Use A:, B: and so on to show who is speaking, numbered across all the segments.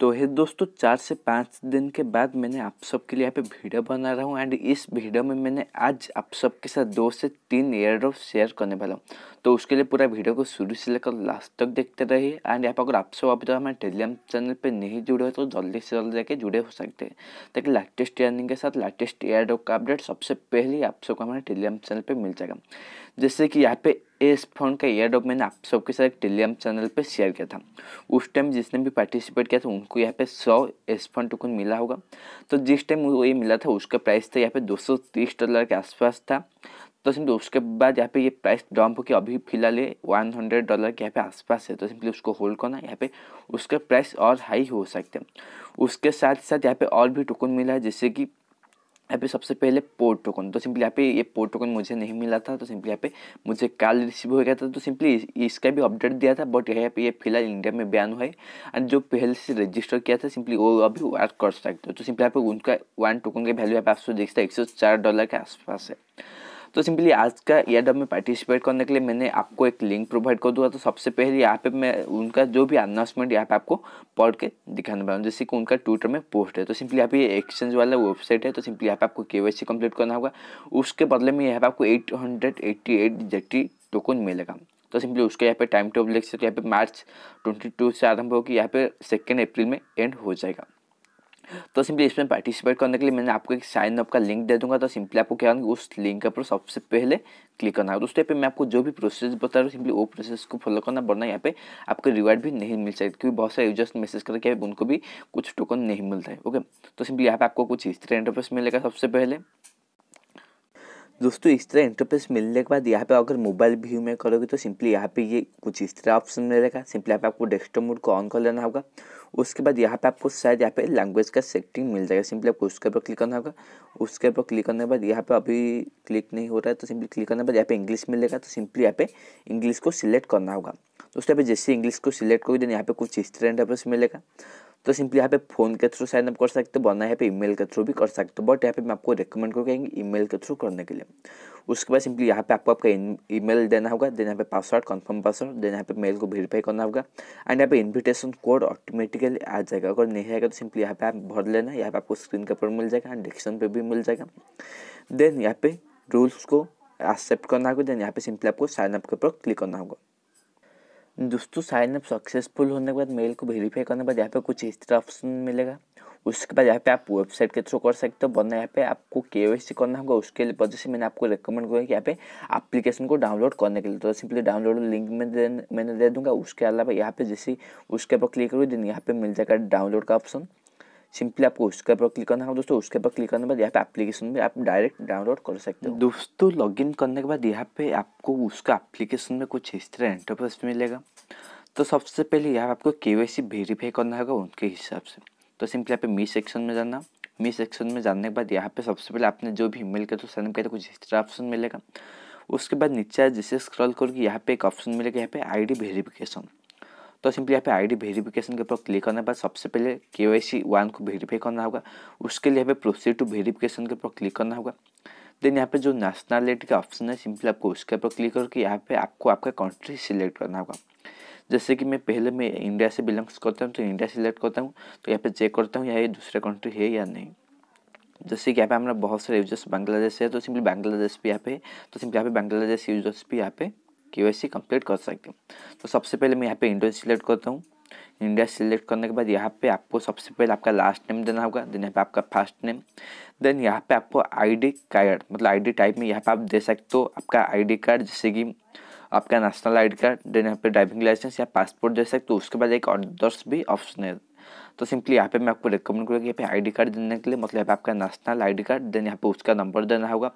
A: तो है दोस्तों चार से पाँच दिन के बाद मैंने आप सबके लिए यहाँ पे वीडियो बना रहा हूँ एंड इस वीडियो में मैंने आज आप सबके साथ दो से तीन एयर ड्रॉप शेयर करने वाला हूँ तो उसके लिए पूरा वीडियो को शुरू से लेकर लास्ट तक देखते रहिए एंड यहाँ पर अगर आप सब अभी तक हमारे टेलीग्राम चैनल पर नहीं जुड़े हो तो जल्दी से जल्दी जाके जुड़े हो सकते हैं ताकि लेटेस्ट अर्निंग के साथ लेटेस्ट एयर ड्रॉप का अपडेट सबसे पहले आप सबको हमारे टेलीग्राम चैनल पर मिल जाएगा जैसे कि यहाँ पे एस फोन का एयर ड्रॉप मैंने आप सबके साथ एक टेलीग्राम चैनल पे शेयर किया था उस टाइम जिसने भी पार्टिसिपेट किया था उनको यहाँ पे सौ एस फोन टोकन मिला होगा तो जिस टाइम वो ये मिला था उसका प्राइस था यहाँ पे दो सौ तीस डॉलर के आसपास था तो सिंपली उसके बाद यहाँ पे ये प्राइस डॉम्प होकर अभी फिलहाल ये वन हंड्रेड डॉलर के यहाँ पे आसपास है तो सिंपली उसको होल्ड करना यहाँ पे उसका प्राइस और हाई हो सकते हैं उसके साथ साथ यहाँ पे और भी टोकन मिला है जैसे कि यहाँ पे सबसे पहले पोर्ट टोकन तो सिंपली यहाँ पे ये पोर्ट टोकन मुझे नहीं मिला था तो सिंपली यहाँ पे मुझे कल रिसीव हो गया था तो सिंपली इसका भी अपडेट दिया था बट यहाँ पे ये फिलहाल इंडिया में बैन हुआ है एंड जो पहले से रजिस्टर किया था सिंपली वो अभी वर्क कर सकते हो तो सिंपली यहाँ पे उनका वन टोकन का वैल्यू यहाँ पे आप देख हैं एक सौ चार डॉलर के आसपास है तो सिंपली आज का एडअप में पार्टिसिपेट करने के लिए मैंने आपको एक लिंक प्रोवाइड कर दूंगा तो सबसे पहले यहाँ पे मैं उनका जो भी अनाउंसमेंट यहाँ पे आपको पढ़ के दिखाने वाला हूँ जैसे कि उनका ट्विटर में पोस्ट है तो सिंपली यहाँ पे एक्सचेंज वाला वेबसाइट है तो सिंपली यहाँ पे आपको के वाई कंप्लीट करना होगा उसके बदले में यहाँ पे आपको eight hundred eighty eight JT token मिलेगा तो सिंपली उसका यहाँ पे टाइम टेबल देख सकते यहाँ पे मार्च ट्वेंटी टू से आरंभ होगी यहाँ पे सेकेंड अप्रैल में एंड हो जाएगा तो सिंपली इसमें पार्टिसिपेट करने के लिए मैंने आपको एक साइन अप का लिंक दे दूंगा तो सिंपली आपको क्या करना उस लिंक के ऊपर सबसे पहले क्लिक करना है दोस्तों यहाँ पे मैं आपको जो भी प्रोसेस बता रहा हूँ सिंपली वो प्रोसेस को फॉलो करना वरना यहाँ पे आपको रिवार्ड भी नहीं मिल सकता क्योंकि बहुत सारे यूजर्स मैसेज करके उनको भी कुछ टोकन नहीं मिलता है ओके तो सिंपली यहाँ पे आपको कुछ इस तरह इंटरफेस मिलेगा सबसे पहले दोस्तों इस तरह इंटरफेस मिलने के बाद यहाँ पे अगर मोबाइल व्यू में करोगे तो सिंपली यहाँ पे ये कुछ इस तरह ऑप्शन मिलेगा सिंपली यहाँ पे आपको डेस्कटॉप मोड को ऑन कर लेना होगा उसके बाद यहाँ पे आपको शायद यहाँ पे लैंग्वेज का सेटिंग मिल जाएगा सिंपली आपको उसके ऊपर क्लिक करना होगा उसके ऊपर क्लिक करने के बाद यहाँ पे अभी क्लिक नहीं हो रहा है तो सिंपली क्लिक करने के बाद यहाँ पे इंग्लिश मिलेगा तो सिंपली यहाँ पे इंग्लिश को सिलेक्ट करना होगा तो उसके पे जैसे इंग्लिश को सिलेक्ट करोगे देन यहाँ पे कुछ इस तरह मिलेगा तो सिंपली यहाँ पे फ़ोन के थ्रू साइन अप कर सकते हो वरना यहाँ पे ईमेल के थ्रू भी कर सकते हो बट यहाँ पे मैं आपको रिकमेंड करूँगा ईमेल के थ्रू करने के लिए उसके बाद सिंपली यहाँ पे आपको आपका ईमेल देना होगा देन यहाँ पे पासवर्ड कंफर्म पासवर्ड देन यहाँ पे मेल को वेरीफाई करना होगा एंड यहाँ पे इन्विटेशन कोड ऑटोमेटिकली आ जाएगा अगर नहीं आएगा तो सिंपली यहाँ पे आप भर लेना यहाँ पे आपको स्क्रीन के ऊपर मिल जाएगा एंड डिक्शन पे भी मिल जाएगा देन यहाँ पे रूल्स को एक्सेप्ट करना होगा देन यहाँ पे सिंपली आपको साइनअप के ऊपर क्लिक करना होगा दोस्तों साइन अप सक्सेसफुल होने के बाद मेल को वेरीफाई करने के बाद यहाँ पे कुछ इस तरह ऑप्शन मिलेगा उसके बाद यहाँ पे आप वेबसाइट के थ्रू कर सकते हो वरना यहाँ पे आपको के करना होगा उसके लिए वजह से मैंने आपको रिकमेंड किया कि यहाँ पे एप्लीकेशन को डाउनलोड करने के लिए तो सिंपली डाउनलोड लिंक में दे मैंने दे दूंगा उसके अलावा यहाँ पे जैसे उसके ऊपर क्लिक करूँ दिन यहाँ पे मिल जाएगा डाउनलोड का ऑप्शन सिंपली आपको उसके ऊपर क्लिक करना होगा दोस्तों उसके ऊपर क्लिक करने के बाद यहाँ पे एप्लीकेशन में आप डायरेक्ट डाउनलोड कर सकते हो दोस्तों लॉगिन करने के बाद यहाँ पे आपको उसका एप्लीकेशन में कुछ इस तरह इंटरफेस मिलेगा तो सबसे पहले यहाँ आपको के वाई वेरीफाई करना होगा उनके हिसाब से तो सिंपली आप मी सेक्शन में जाना मी सेक्शन में जाने के बाद यहाँ पे सबसे पहले आपने जो भी ईमेल किया तो सैन किया कुछ इस तरह ऑप्शन मिलेगा उसके बाद नीचे जैसे स्क्रॉल करके यहाँ पे एक ऑप्शन मिलेगा यहाँ पे आईडी वेरिफिकेशन तो सिंपली यहाँ पे आईडी वेरिफिकेशन के ऊपर क्लिक करने के बाद सबसे पहले के वाई सी वन को वेरीफाई करना होगा उसके लिए यहाँ पे प्रोसीड टू वेरिफिकेशन के ऊपर क्लिक करना होगा देन यहाँ पे जो नेशनलिटी का ऑप्शन है सिंपली आपको उसके ऊपर क्लिक करके यहाँ पे आपको आपका कंट्री सिलेक्ट करना होगा जैसे कि मैं पहले मैं इंडिया से बिलोंग्स करता हूँ तो इंडिया सिलेक्ट करता हूँ तो यहाँ पे चेक करता हूँ या ये दूसरा कंट्री है या नहीं जैसे कि यहाँ पे हमारा बहुत सारे यूजर्स बांग्लादेश है तो सिंपली बांग्लादेश भी यहाँ पे तो सिंपली यहाँ पे बांग्लादेश यूजर्स भी यहाँ पे के वाई कंप्लीट कर सकते हो तो सबसे पहले मैं यहाँ पे इंडिया सिलेक्ट करता हूँ इंडिया सिलेक्ट करने के बाद यहाँ पे आपको सबसे पहले आपका लास्ट नेम देना होगा देन यहाँ पे आपका फर्स्ट नेम देन यहाँ पे आपको आईडी कार्ड मतलब आईडी टाइप में यहाँ पे आप दे सकते हो आपका आईडी कार्ड जैसे कि आपका नेशनल आईडी कार्ड देन यहाँ पे ड्राइविंग लाइसेंस या पासपोर्ट दे सकते हो उसके बाद एक अदर्स भी ऑप्शन है तो सिंपली यहाँ पे मैं आपको रिकमेंड करूँगा यहाँ पे आईडी कार्ड देने के लिए मतलब यहाँ पे आपका नेशनल आईडी कार्ड देन यहाँ पे उसका नंबर देना होगा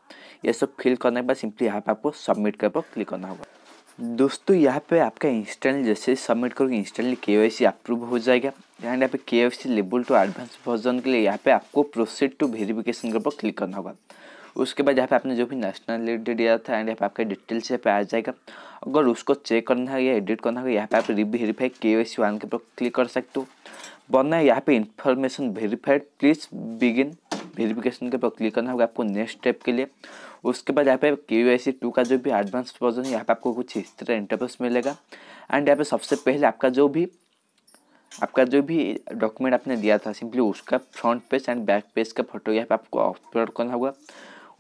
A: ये सब फिल करने के बाद सिंपली यहाँ पे आपको सबमिट कर क्लिक करना होगा दोस्तों यहाँ पे आपका इंस्टेंट जैसे सबमिट करोगे इंस्टेंटली के वाई सी अप्रूव हो जाएगा एंड यहाँ पे के वाई सी लेबल टू एडवांस वर्जन के लिए यहाँ पे आपको प्रोसीड टू वेरिफिकेशन के ऊपर क्लिक करना होगा उसके बाद यहाँ पे आपने जो भी नेशनलिटी दिया था एंड यहाँ पे आपका डिटेल्स यहाँ पे आ जाएगा अगर उसको चेक करना है या एडिट करना है यहाँ पे आप वेरीफाई के वाई सी वन के ऊपर क्लिक कर सकते हो वरना यहाँ पे information verified please begin verification के ऊपर क्लिक करना होगा आपको नेक्स्ट स्टेप के लिए उसके बाद यहाँ पे क्यू आई सी टू का जो भी एडवांस वर्जन है यहाँ पे आपको कुछ इस तरह इंटरव्यूस मिलेगा एंड यहाँ पे सबसे पहले आपका जो भी आपका जो भी डॉक्यूमेंट आपने दिया था सिंपली उसका front page and back page का फोटो यहाँ पे आपको अपलोड करना होगा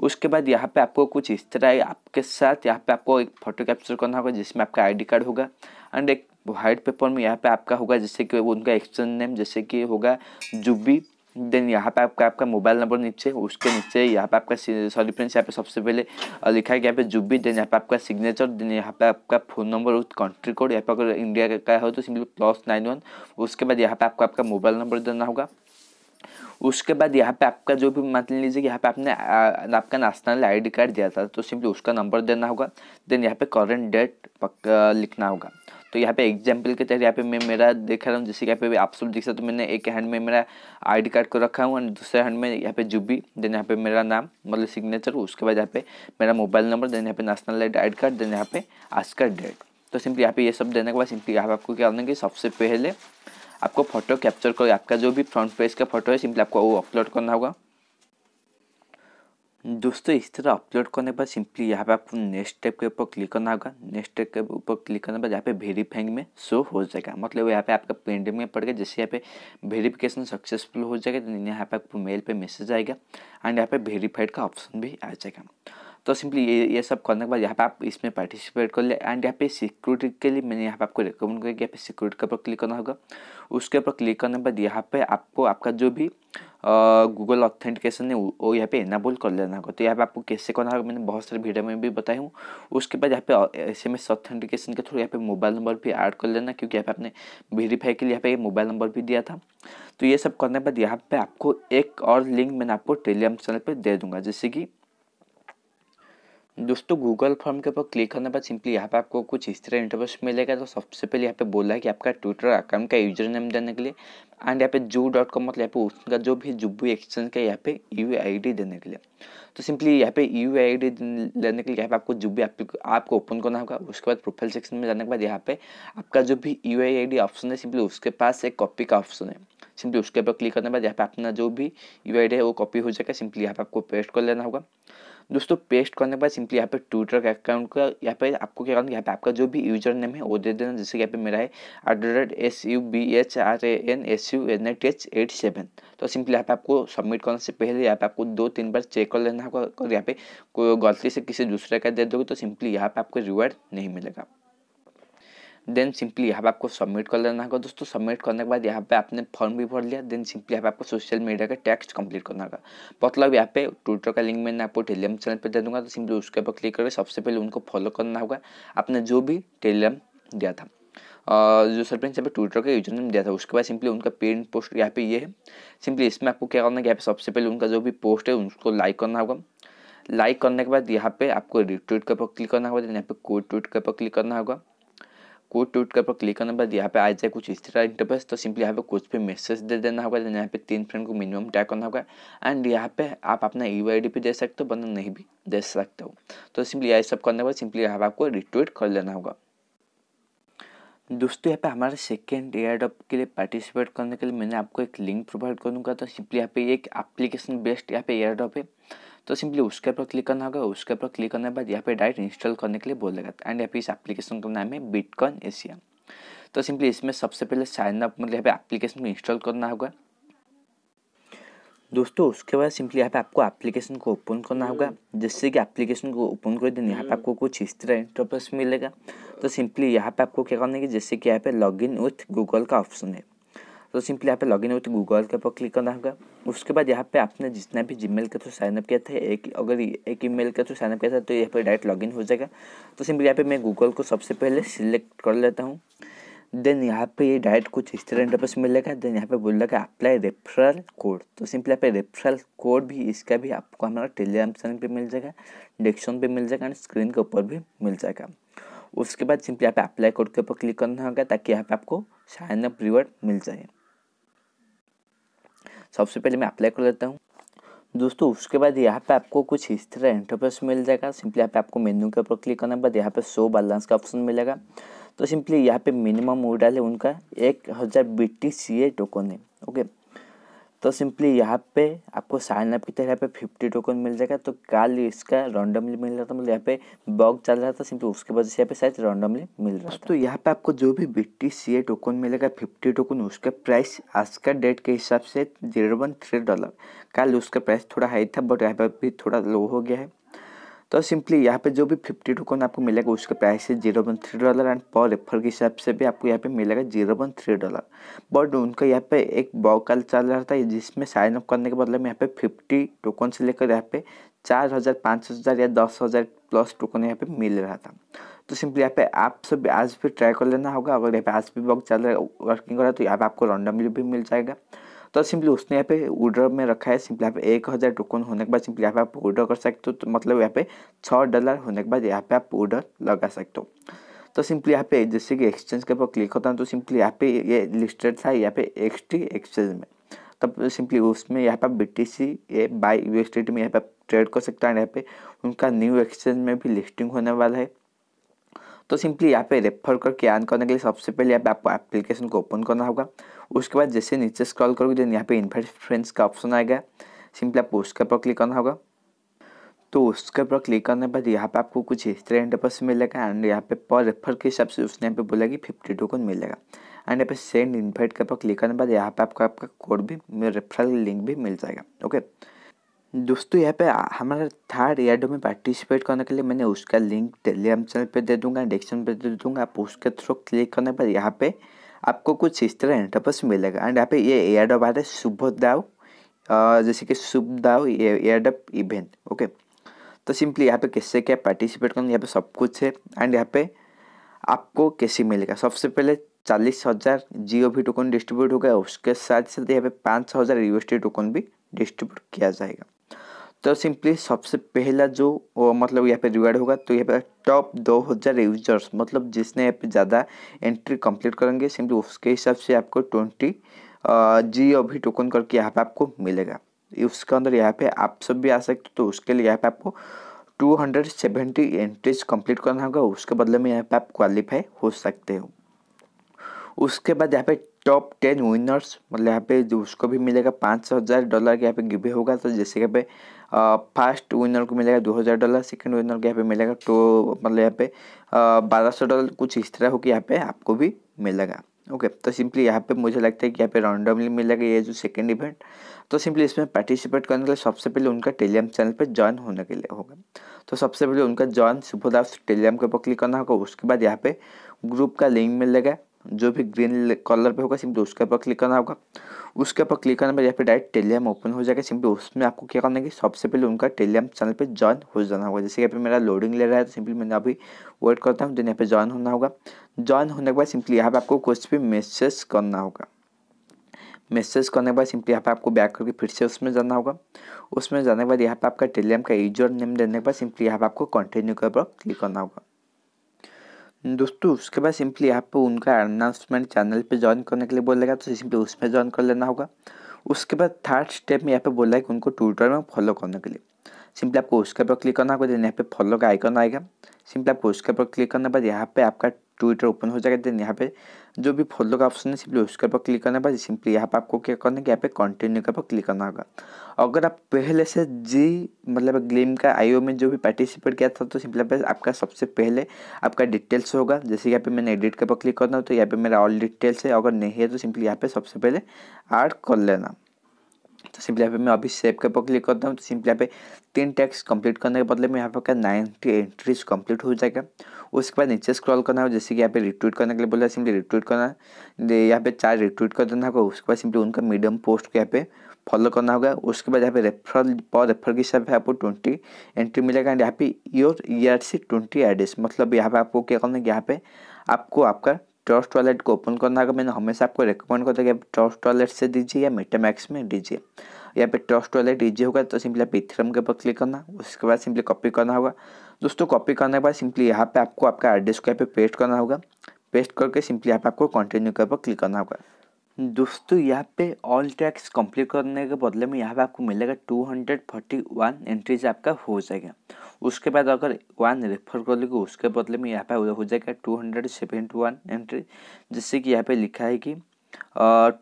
A: उसके बाद यहाँ पे आपको कुछ इस तरह आपके साथ यहाँ पे आपको एक फ़ोटो कैप्चर करना होगा जिसमें आपका आईडी कार्ड होगा एंड एक वाइट पेपर में यहाँ पे आपका होगा जैसे कि उनका एक्सचेंज नेम जैसे कि होगा जुबी देन यहाँ पे आपका आपका मोबाइल नंबर नीचे उसके नीचे यहाँ पे आपका सॉरी फ्रेंड्स यहाँ पे सबसे पहले लिखा है कि यहाँ पे जुबी देन यहाँ पे आपका सिग्नेचर देन यहाँ पे आपका फ़ोन नंबर और कंट्री कोड यहाँ पे अगर इंडिया का हो तो सिंपली प्लस नाइन वन उसके बाद यहाँ पे आपको आपका मोबाइल नंबर देना होगा उसके बाद यहाँ पे आपका जो भी मान लीजिए यहाँ पे आपने आपका नेशनल आईडी कार्ड दिया था तो सिंपली उसका नंबर देना होगा देन यहाँ पे करंट डेट लिखना होगा तो यहाँ पे एग्जाम्पल के तहत यहाँ पे मैं मेरा देख रहा हूँ जैसे यहाँ पे आप सब देख सकते हो तो मैंने एक हैंड में मेरा आई कार्ड को रखा हूँ एंड दूसरे हैंड में यहाँ पे जुबी देन यहाँ पे मेरा नाम मतलब सिग्नेचर उसके बाद यहाँ पे मेरा मोबाइल नंबर देन यहाँ पे नेशनल आई कार्ड देन यहाँ पे आज का डेट तो सिंपली यहाँ पे ये सब देने के बाद सिंपली यहाँ पे आपको क्या होना सबसे पहले आपको फोटो कैप्चर करो आपका जो भी फ्रंट पेज का फोटो है सिंपली आपको वो अपलोड करना होगा दोस्तों इस तरह अपलोड करने पर सिंपली यहाँ पे आपको नेक्स्ट स्टेप के ऊपर क्लिक करना होगा नेक्स्ट स्टेप के ऊपर क्लिक करने पर यहाँ पे वेरीफाइंग में शो हो जाएगा मतलब यहाँ पे आपका पेंडिंग में पड़ गया जैसे यहाँ पे वेरीफिकेशन सक्सेसफुल हो जाएगा तो यहाँ पे आपको मेल पे मैसेज आएगा एंड यहाँ पे वेरीफाइड का ऑप्शन भी आ जाएगा तो सिंपली ये ये सब करने के बाद यहाँ पे आप इसमें पार्टिसिपेट कर ले एंड यहाँ पे सिक्योरिटी के लिए मैंने यहाँ पे आपको रिकमेंड किया यहाँ पे सिक्योरिटी के ऊपर क्लिक करना होगा उसके ऊपर क्लिक करने के बाद यहाँ पे आपको आपका जो भी गूगल ऑथेंटिकेशन है वो यहाँ पे इनाबल कर लेना होगा तो यहाँ पे आपको कैसे करना होगा मैंने बहुत सारे वीडियो में भी बताया हूँ उसके बाद यहाँ पे एस एम एस ऑथेंटिकेशन के थ्रू यहाँ पे मोबाइल नंबर भी ऐड कर लेना क्योंकि यहाँ पे आपने वेरीफाई के लिए यहाँ पे मोबाइल नंबर भी दिया था तो ये सब करने के बाद यहाँ पे आपको एक और लिंक मैंने आपको टेलीग्राम चैनल पर दे दूँगा जैसे कि दोस्तों गूगल फॉर्म के ऊपर क्लिक करने पर सिंपली यहाँ पे आपको कुछ इस तरह इंटरव्यूस मिलेगा तो सबसे पहले यहाँ पे बोला है कि आपका ट्विटर अकाउंट का यूजर नेम देने के लिए एंड यहाँ पे जू डॉट कॉम मतलब यहाँ पे उसका जो भी जुब्बू एक्सचेंज का यहाँ पे यू आई डी देने के लिए तो सिंपली यहाँ पे यू आई डी लेने के लिए यहाँ पे आपको जुब्बी आपको ओपन करना होगा उसके बाद प्रोफाइल सेक्शन में जाने के बाद यहाँ पे आपका जो भी U I I D option है सिंपली उसके पास एक कॉपी का ऑप्शन है सिंपली उसके ऊपर क्लिक करने के बाद यहाँ पे अपना जो भी यू आई डी है वो कॉपी हो जाएगा सिंपली यहाँ पे आपको पेस्ट कर लेना होगा दोस्तों पेस्ट करने के बाद सिंपली यहाँ पे ट्विटर का अकाउंट का यहाँ पे आपको क्या करना यहाँ पे आपका जो भी यूजर नेम है वो दे देना जैसे कि यहाँ पे मेरा है at the rate S U B H R A N S U N eight H eight seven तो सिंपली यहाँ पे आपको सबमिट करने से पहले यहाँ पे आपको दो तीन बार चेक कर लेना होगा अगर यहाँ पे कोई गलती से किसी दूसरे का दे दोगे तो सिंपली यहाँ पे आपको रिवॉर्ड नहीं मिलेगा देन सिंपली यहाँ पे आपको सबमिट कर लेना होगा दोस्तों सबमिट करने के बाद यहाँ पे आपने फॉर्म भी भर लिया देन सिंपली यहाँ पे आपको सोशल मीडिया का टैक्स कंप्लीट करना होगा मतलब यहाँ पे ट्विटर का लिंक मैंने आपको टेलीग्राम चैनल पे दे दूंगा तो सिंपली उसके ऊपर क्लिक करके सबसे पहले उनको फॉलो करना होगा आपने जो भी टेलीग्राम दिया था जो सरपंच यहाँ पे ट्विटर का यूजर नेम दिया था उसके बाद सिंपली उनका पेन पोस्ट यहाँ पे ये है सिंपली इसमें आपको क्या करना है यहाँ पे सबसे पहले उनका जो भी पोस्ट है उसको लाइक करना होगा लाइक करने के बाद यहाँ पे आपको रिट्वीट के ऊपर क्लिक करना होगा यहाँ पे कोई ट्वीट के ऊपर क्लिक करना होगा कोड टूट कर पर क्लिक करने के बाद यहाँ पे आ जाए कुछ इस तरह इंटरफेस तो सिंपली यहाँ पे कुछ भी मैसेज दे देना होगा देन यहाँ पे तीन फ्रेंड को मिनिमम टैग करना होगा एंड यहाँ पे आप अपना ई वाई डी भी दे सकते हो वरना नहीं भी दे सकते हो तो सिंपली यही सब करने के बाद सिंपली यहाँ पे आपको रिट्वीट कर लेना होगा दोस्तों यहाँ पे हमारे सेकेंड एयरडॉप के लिए पार्टिसिपेट करने के लिए मैंने आपको एक लिंक प्रोवाइड कर दूंगा तो सिंपली यहाँ पे एक एप्लीकेशन बेस्ड यहाँ पे एयरडॉप है तो सिंपली उसके ऊपर क्लिक करना होगा उसके ऊपर क्लिक करने के बाद यहाँ पे डायरेक्ट इंस्टॉल करने के लिए बोलेगा एंड यहाँ पे इस एप्लीकेशन का नाम है बिटकॉइन एशिया तो सिंपली इसमें सबसे पहले साइन अप मतलब यहाँ पे एप्लीकेशन को इंस्टॉल करना होगा दोस्तों उसके बाद सिंपली यहाँ पे आपको एप्लीकेशन को ओपन करना होगा जिससे कि एप्लीकेशन को ओपन कर देने यहाँ पे आपको कुछ इस तरह इंटरप्रेस मिलेगा तो सिंपली यहाँ पे आपको क्या करना है जैसे कि यहाँ पे इन विथ गूगल का ऑप्शन है तो सिंपली यहाँ पे लॉगिन हो तो गूगल के ऊपर क्लिक करना होगा उसके बाद यहाँ पे आपने जितना भी जीमेल के थ्रू साइनअप किया था एक अगर एक ईमेल के थ्रू साइनअप किया था तो यहाँ पे डायरेक्ट लॉगिन हो जाएगा तो सिंपली यहाँ पे मैं गूगल को सबसे पहले सिलेक्ट कर लेता हूँ देन यहाँ पे ये डायरेक्ट कुछ इस तरह इंटरपेस मिलेगा देन यहाँ पे बोल लगा अप्लाई रेफरल कोड तो सिंपली यहाँ पे रेफरल कोड भी इसका भी आपको हमारा टेलीग्राम चैनल पे मिल जाएगा डिक्शन पे मिल जाएगा एंड स्क्रीन के ऊपर भी मिल जाएगा उसके बाद सिंपली यहाँ पे अप्लाई कोड के ऊपर क्लिक करना होगा ताकि यहाँ पे आपको साइन अप रिवॉर्ड मिल जाए सबसे पहले मैं अप्लाई कर लेता हूँ दोस्तों उसके बाद यहाँ पे आपको कुछ इस तरह इंटरफेस मिल जाएगा सिंपली यहाँ पे आपको मेन्यू के ऊपर क्लिक करने के बाद यहाँ पे शो बैलेंस का ऑप्शन मिलेगा तो सिंपली यहाँ पे मिनिमम वो डाले उनका एक हज़ार B T C A token है ओके तो सिंपली यहाँ पे आपको साइन अप की तरह यहाँ पे फिफ्टी टोकन मिल जाएगा तो कल इसका रैंडमली मिल रहा था मतलब यहाँ पे बॉग चल रहा था सिंपली उसकी वजह से यहाँ पे शायद रैंडमली मिल रहा तो था तो यहाँ पे आपको जो भी B T C A token मिलेगा फिफ्टी टोकन उसका प्राइस आज का डेट के हिसाब से जीरो वन थ्री डॉलर कल उसका प्राइस थोड़ा हाई था बट यहाँ पर भी थोड़ा लो हो गया है तो सिंपली यहाँ पे जो भी फिफ्टी टोकन आपको मिलेगा उसका प्राइस है zero point three dollar and पर रेफर के हिसाब से भी आपको यहाँ पे मिलेगा zero point three dollar but उनका यहाँ पे एक बॉकल चल रहा था जिसमें साइन अप करने के बदले में यहाँ पे फिफ्टी टोकन से लेकर यहाँ पे चार हज़ार पाँच हज़ार या दस हज़ार प्लस टोकन यहाँ पे मिल रहा था तो सिंपली यहाँ पे आप सब आज भी ट्राई कर लेना होगा अगर यहाँ पे आज भी वक्त चल रहा है वर्किंग कर रहा है तो यहाँ पे आपको रैंडमली भी मिल जाएगा तो सिंपली उसने यहाँ पे विड्रॉ में रखा है सिंपली यहाँ पे एक हज़ार टोकन होने के बाद सिंपली यहाँ पे आप विड्रॉ कर सकते हो तो मतलब यहाँ पे छः डॉलर होने के बाद यहाँ पे आप विड्रॉ लगा सकते हो तो सिंपली यहाँ पे जैसे कि एक्सचेंज के ऊपर क्लिक होता है तो सिंपली यहाँ पे ये लिस्टेड था यहाँ पे एक्स एक्सचेंज में तब सिंपली उसमें यहाँ पे आप बी टी सी ये बाई यू एस में यहाँ पे आप ट्रेड कर सकते हैं यहाँ पे उनका न्यू एक्सचेंज में भी लिस्टिंग होने वाला है तो सिंपली यहाँ पे रेफर करके आन करने के लिए सबसे पहले यहाँ पे आपको एप्लीकेशन को ओपन करना होगा उसके बाद जैसे नीचे स्क्रॉल करोगे देन यहाँ पे इन्वाइट फ्रेंड्स का ऑप्शन आएगा सिंपली आपको उसके ऊपर क्लिक करना होगा तो उसके ऊपर क्लिक करने के बाद यहाँ पे आपको कुछ इस तरह इंटरपस मिलेगा एंड यहाँ पे पर रेफर के हिसाब से उसने यहाँ पे बोला कि फिफ्टी टोकन मिलेगा एंड यहाँ पे सेंड इन्वाइट के ऊपर क्लिक करने के बाद यहाँ पे आपको आपका कोड भी रेफरल लिंक भी मिल जाएगा ओके दोस्तों यहाँ पे हमारा थर्ड एयरडो में पार्टिसिपेट करने के लिए मैंने उसका लिंक टेलीग्राम चैनल पे दे दूंगा डिस्क्रिप्शन पे दे दूंगा आप उसके थ्रू क्लिक करने पर यहाँ पे आपको कुछ इस तरह इंटरपस मिलेगा एंड यहाँ पे ये एयर डब आ रहा है शुभ दाव जैसे कि शुभ दाव एयर डब इवेंट ओके तो सिंपली यहाँ पे कैसे क्या पार्टिसिपेट करना यहाँ पे सब कुछ है एंड यहाँ पे आपको कैसे मिलेगा सबसे पहले चालीस हज़ार जियो भी टोकन डिस्ट्रीब्यूट होगा उसके साथ साथ यहाँ पे पाँच हज़ार यूएसटी टोकन भी डिस्ट्रीब्यूट किया जाएगा तो सिंपली सबसे पहला जो मतलब यहाँ पे रिवार्ड होगा तो यहाँ पे टॉप दो हज़ार यूजर्स मतलब जिसने यहाँ पे ज़्यादा एंट्री कंप्लीट करेंगे सिंपली उसके हिसाब से आपको ट्वेंटी जी अभी टोकन करके यहाँ पे आपको मिलेगा उसके अंदर यहाँ पे आप सब भी आ सकते हो तो उसके लिए यहाँ पे आपको two hundred seventy entries complete करना होगा उसके बदले में यहाँ पे आप क्वालिफाई हो सकते हो उसके बाद यहाँ पे टॉप टेन विनर्स मतलब यहाँ पे जो उसको भी मिलेगा पाँच हज़ार डॉलर के यहाँ पे गिवे होगा तो जैसे यहाँ पे फर्स्ट विनर को मिलेगा दो हज़ार डॉलर सेकंड विनर के यहाँ पे मिलेगा तो मतलब यहाँ पे बारह सौ डॉलर कुछ इस तरह होकर यहाँ पे आपको भी मिलेगा ओके तो सिंपली यहाँ पे मुझे लगता है कि यहाँ पे रैंडमली मिलेगा ये जो सेकेंड इवेंट तो सिंपली इसमें पार्टिसिपेट करने के लिए सबसे पहले उनका टेलीग्राम चैनल पे ज्वाइन होने के लिए होगा तो सबसे पहले उनका ज्वाइन शुभदास टेलीग्राम के ऊपर क्लिक करना होगा उसके बाद यहाँ पे ग्रुप का लिंक मिलेगा जो भी ग्रीन कलर पे होगा सिंपली उसके ऊपर क्लिक करना होगा उसके ऊपर क्लिक करने पर यहाँ फिर डायरेक्ट टेलीग्राम ओपन हो जाएगा सिंपली उसमें आपको क्या करना है कि सबसे पहले उनका टेलीग्राम चैनल पे ज्वाइन हो जाना होगा जैसे यहाँ अभी मेरा लोडिंग ले रहा है तो सिंपली मैंने अभी वेट करता हूँ देन यहाँ पे ज्वाइन होना होगा ज्वाइन होने के बाद सिंपली यहाँ पर आपको कुछ भी मैसेज करना होगा मैसेज करने के बाद सिंपली यहाँ पे आपको बैक करके फिर से उसमें जाना होगा उसमें जाने के बाद यहाँ पे आपका टेलीग्राम का यूजर नेम देने के बाद सिंपली यहाँ पे आपको कंटिन्यू के ऊपर क्लिक करना होगा दोस्तों उसके बाद सिंपली आपको उनका अनाउंसमेंट चैनल पे ज्वाइन करने के लिए बोलेगा तो सिंपली उसमें ज्वाइन कर लेना होगा उसके बाद थर्ड स्टेप में यहाँ पे बोला है कि उनको ट्विटर में फॉलो करने के लिए सिंपली आपको उसके ऊपर क्लिक करना होगा देन यहाँ पे फॉलो का आइकन आएगा सिंपली आपको उसके ऊपर क्लिक करने के बाद यहाँ पे आपका ट्विटर ओपन हो जाएगा देन यहाँ पे जो भी फॉलो का ऑप्शन है सिंपली उसके ऊपर क्लिक करना है सिंपली यहाँ पर आपको क्या करना है कि यहाँ पे कंटिन्यू के ऊपर क्लिक करना होगा अगर आप पहले से जी मतलब ग्लेम का आईओ में जो भी पार्टिसिपेट किया था तो सिंपली पे आपका सबसे पहले आपका डिटेल्स होगा जैसे यहाँ पे मैंने एडिट के ऊपर क्लिक करना हो तो यहाँ पे मेरा ऑल डिटेल्स है अगर नहीं है तो सिंपली यहाँ पे सबसे पहले ऐड कर लेना तो सिंपली यहाँ पे मैं अभी सेव के ऊपर क्लिक करता हूँ तो सिंपली यहाँ पे तीन टैक्स कंप्लीट करने के बदले में यहाँ पर नाइन्टी एंट्रीज कंप्लीट हो जाएगा उसके बाद नीचे स्क्रॉल करना है जैसे कि यहाँ पे रिट्वीट करने के लिए बोला सिंपली रिट्वीट करना है यहाँ पे चार रिट्वीट कर देना होगा उसके बाद सिंपली उनका मीडियम पोस्ट को यहाँ पे फॉलो करना होगा उसके बाद यहाँ पे रेफरल पर रेफर के हिसाब से आपको ट्वेंटी एंट्री मिलेगा एंड यहाँ पे your E R C twenty address मतलब यहाँ पे आपको क्या करना है यहाँ पे आपको आपका ट्रस्ट वॉलेट को ओपन करना होगा मैंने हमेशा आपको रिकमेंड करता है कि आप ट्रस्ट वॉलेट से दीजिए या मेटामैक्स में दीजिए या पे ट्रस्ट वॉलेट इजी होगा तो सिंपली आप इथेरियम के ऊपर क्लिक करना उसके बाद सिंपली कॉपी करना होगा दोस्तों कॉपी करने के बाद सिंपली यहाँ पे आपको आपका एड्रेस को यहाँ पे पेस्ट करना होगा पेस्ट करके सिंपली यहाँ पे आपको कंटिन्यू के ऊपर क्लिक करना होगा दोस्तों यहाँ पे ऑल टैक्स कंप्लीट करने के बदले में यहाँ पे आपको मिलेगा two hundred forty one entries आपका हो जाएगा उसके बाद अगर वन रेफर कर लेगा उसके बदले में यहाँ पे हो जाएगा two hundred seventy one entry जिससे कि यहाँ पे लिखा है कि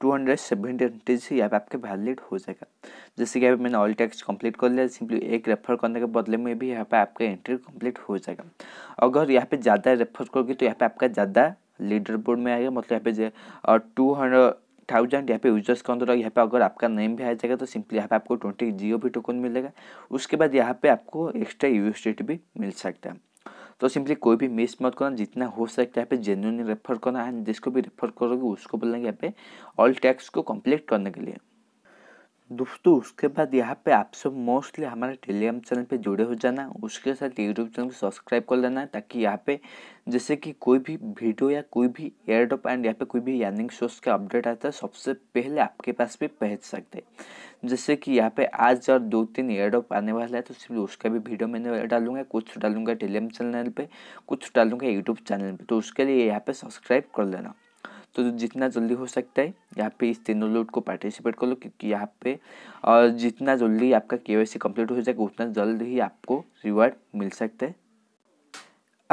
A: टू हंड्रेड सेवेंटी एंट्रीज यहाँ पे आपके वैलिड हो जाएगा जैसे कि यहाँ पे मैंने ऑल टैक्स कंप्लीट कर लिया सिंपली एक रेफर करने के बदले में भी यहाँ पे आपका एंट्री कंप्लीट हो जाएगा अगर यहाँ पे ज़्यादा रेफर करोगे तो यहाँ पे आपका ज़्यादा लीडर बोर्ड में आएगा मतलब यहाँ पे टू हंड्रेड थाउजेंड यहाँ पे यूजर्स का अंदर यहाँ पे अगर आपका नेम भी आ जाएगा तो सिंपली यहाँ पे आपको ट्वेंटी जियो भी टोकन मिलेगा उसके बाद यहाँ पे आपको एक्स्ट्रा यूएसडीटी भी मिल सकता है तो सिंपली कोई भी मिस मत करना जितना हो सकता है यहाँ पे जेन्यून रेफर करना एंड जिसको भी रेफर करोगे उसको बोलेंगे यहाँ पे ऑल टैक्स को कंप्लीट करने के लिए दोस्तों उसके बाद यहाँ पे आप सब मोस्टली हमारे टेलीग्राम चैनल पे जुड़े हो जाना उसके साथ यूट्यूब चैनल को सब्सक्राइब कर लेना ताकि यहाँ पे जैसे कि कोई भी वीडियो या कोई भी एयरड्रॉप एंड यहाँ पे कोई भी यानिंग सोर्स का अपडेट आता है सबसे पहले आपके पास भी पहुँच सकते जैसे कि यहाँ पे आज और दो तीन एयरड्रॉप आने वाला है तो सिर्फ उसका भी वीडियो मैंने डालूंगा कुछ डालूंगा टेलीग्राम चैनल पर कुछ डालूंगा यूट्यूब चैनल पर तो उसके लिए यहाँ पर सब्सक्राइब कर लेना तो जितना जल्दी हो सकता है यहाँ पे इस तीनों लोड को पार्टिसिपेट कर लो क्योंकि यहाँ पे और जितना जल्दी आपका के वाई कंप्लीट हो जाएगा उतना जल्द ही आपको रिवार्ड मिल सकता है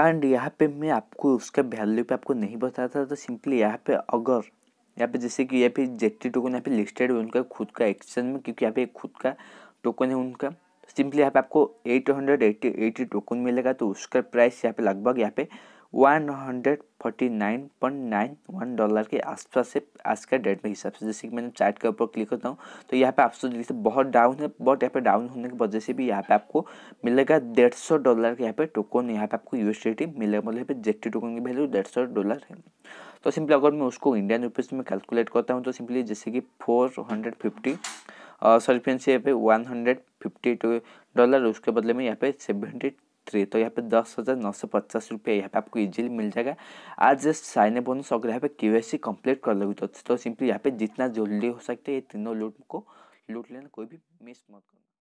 A: एंड यहाँ पे मैं आपको उसका वैल्यू पे आपको नहीं बताया था तो सिंपली यहाँ पे अगर यहाँ पे जैसे कि यहाँ पे जेटी टोकन यहाँ पे लिस्टेड है उनका खुद का एक्सचेंज में क्योंकि यहाँ पे खुद का टोकन है उनका सिंपली यहाँ पे आपको eight hundred eighty eight token मिलेगा तो उसका प्राइस यहाँ पे लगभग यहाँ पे 149.91 डॉलर के आसपास से आज का डेट में हिसाब से जैसे कि मैंने चार्ट के ऊपर क्लिक करता हूँ तो यहाँ पे आप सोच देखिए बहुत डाउन है बहुत यहाँ पे डाउन होने की वजह से भी यहाँ पे आपको मिलेगा डेढ़ सौ डॉलर के यहाँ पे टोकन यहाँ पे आपको यूएसडीटी मिलेगा मतलब यहाँ पे जेट टोकन की वैल्यू डेढ़ सौ डॉलर है तो सिंपली अगर मैं उसको इंडियन रुपीज़ में कैलकुलेट करता हूँ तो सिंपली जैसे कि four hundred fifty sorry friends यहाँ पे one hundred fifty two dollar उसके बदले में यहाँ पे सेवेंटी थ्री तो यहाँ पे दस हज़ार नौ सौ पचास रुपया यहाँ पे आपको इजीली मिल जाएगा आज जस्ट साइन अप बोनस अगर यहाँ पे क्यू एस सी कम्प्लीट कर लोगे तो, तो सिंपली यहाँ पे जितना जल्दी हो सकता है ये तीनों लूट को लूट लेना कोई भी मिस मत करो